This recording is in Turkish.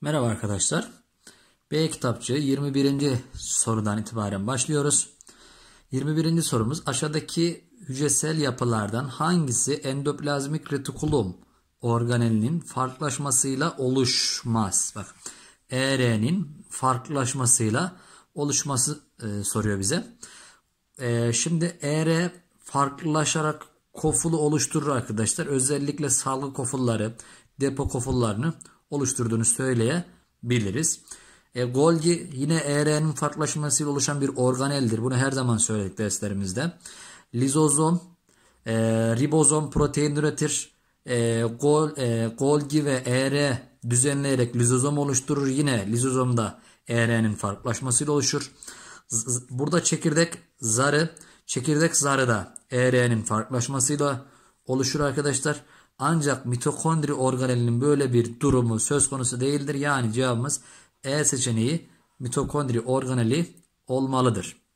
Merhaba arkadaşlar. B kitapçı 21. sorudan itibaren başlıyoruz. 21. sorumuz aşağıdaki hücresel yapılardan hangisi endoplazmik retikulum organelinin farklılaşmasıyla oluşmaz? Bak ER'nin farklılaşmasıyla oluşması e, soruyor bize. E, şimdi ER farklılaşarak kofulu oluşturur arkadaşlar. Özellikle salgı kofulları, depo kofullarını oluşturduğunu söyleyebiliriz. E, Golgi yine ERN'in farklılaşmasıyla oluşan bir organeldir. Bunu her zaman söyledik derslerimizde. Lizozom, e, ribozom protein üretir. E, gol, e, Golgi ve ER düzenleyerek lizozom oluşturur. Yine lizozomda ERN'in farklılaşmasıyla oluşur. Z burada çekirdek zarı, çekirdek zarı da ERN'in farklılaşmasıyla oluşur oluşur arkadaşlar. Ancak mitokondri organelinin böyle bir durumu söz konusu değildir. Yani cevabımız E seçeneği mitokondri organeli olmalıdır.